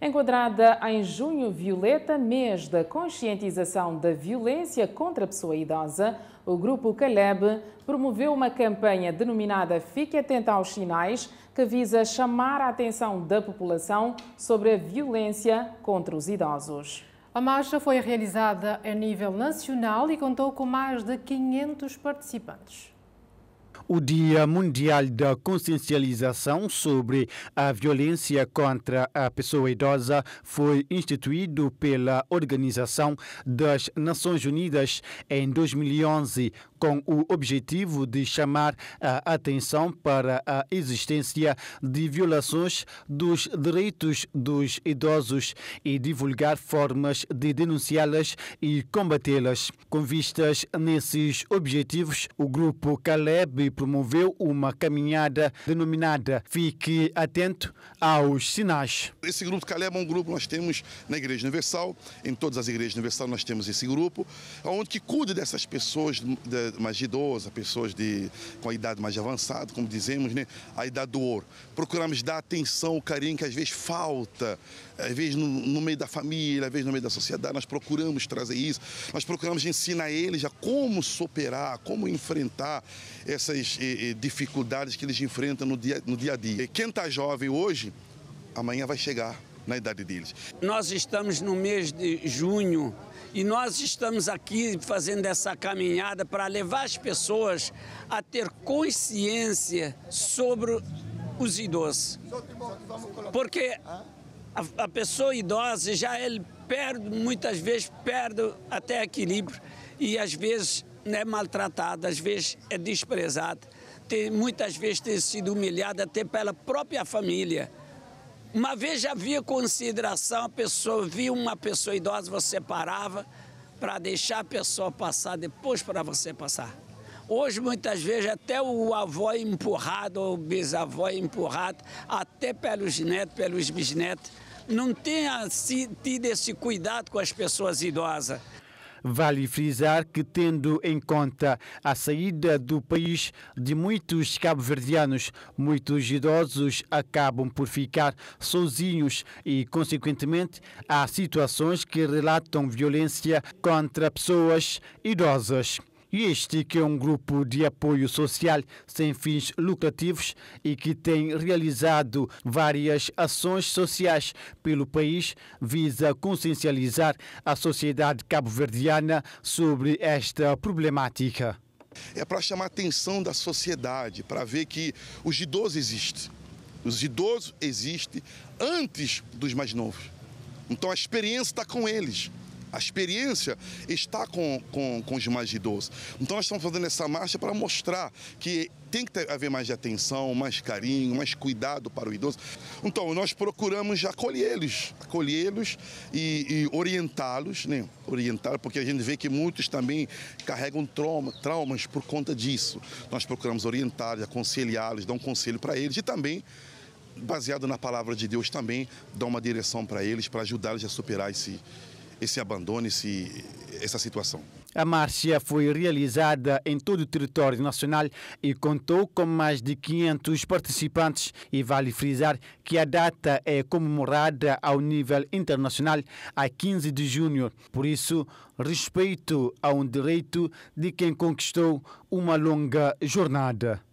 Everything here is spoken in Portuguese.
Enquadrada em Junho Violeta, mês da conscientização da violência contra a pessoa idosa, o Grupo Caleb promoveu uma campanha denominada Fique Atento aos Sinais, que visa chamar a atenção da população sobre a violência contra os idosos. A marcha foi realizada a nível nacional e contou com mais de 500 participantes o Dia Mundial da Consciencialização sobre a Violência contra a Pessoa Idosa foi instituído pela Organização das Nações Unidas em 2011, com o objetivo de chamar a atenção para a existência de violações dos direitos dos idosos e divulgar formas de denunciá-las e combatê-las. Com vistas nesses objetivos, o grupo Caleb promoveu uma caminhada denominada Fique Atento aos Sinais. Esse grupo de Caleb é um grupo que nós temos na Igreja Universal, em todas as igrejas universais nós temos esse grupo, onde que cuida dessas pessoas mais idosas, pessoas de, com a idade mais avançada, como dizemos, né? a idade do ouro. Procuramos dar atenção, o carinho que às vezes falta, às vezes no, no meio da família, às vezes no meio da sociedade, nós procuramos trazer isso, nós procuramos ensinar eles a como superar, como enfrentar essas as dificuldades que eles enfrentam no dia, no dia a dia. E quem está jovem hoje, amanhã vai chegar na idade deles. Nós estamos no mês de junho e nós estamos aqui fazendo essa caminhada para levar as pessoas a ter consciência sobre os idosos. Porque a, a pessoa idosa já é, ele perde, muitas vezes perde até equilíbrio e às vezes é maltratada, às vezes é desprezada, tem, muitas vezes tem sido humilhada até pela própria família. Uma vez já havia consideração, a pessoa via uma pessoa idosa, você parava para deixar a pessoa passar, depois para você passar. Hoje, muitas vezes, até o avô é empurrado, ou o bisavô é empurrado, até pelos netos, pelos bisnetos. Não tenha assim, tido esse cuidado com as pessoas idosas. Vale frisar que, tendo em conta a saída do país de muitos cabo-verdianos, muitos idosos acabam por ficar sozinhos e, consequentemente, há situações que relatam violência contra pessoas idosas. Este que é um grupo de apoio social sem fins lucrativos e que tem realizado várias ações sociais pelo país, visa consciencializar a sociedade cabo-verdiana sobre esta problemática. É para chamar a atenção da sociedade, para ver que os idosos existem. Os idosos existem antes dos mais novos. Então a experiência está com eles a experiência está com, com, com os mais idosos. Então nós estamos fazendo essa marcha para mostrar que tem que ter, haver mais atenção, mais carinho, mais cuidado para o idoso. Então nós procuramos acolhê-los, acolhê-los e, e orientá-los, né? orientar, porque a gente vê que muitos também carregam trauma, traumas por conta disso. Nós procuramos orientá-los, aconselhá-los, dar um conselho para eles e também baseado na palavra de Deus também, dar uma direção para eles, para ajudá-los a superar esse, esse abandono, esse, essa situação. A marcha foi realizada em todo o território nacional e contou com mais de 500 participantes. E vale frisar que a data é comemorada ao nível internacional a 15 de junho. Por isso, respeito a um direito de quem conquistou uma longa jornada.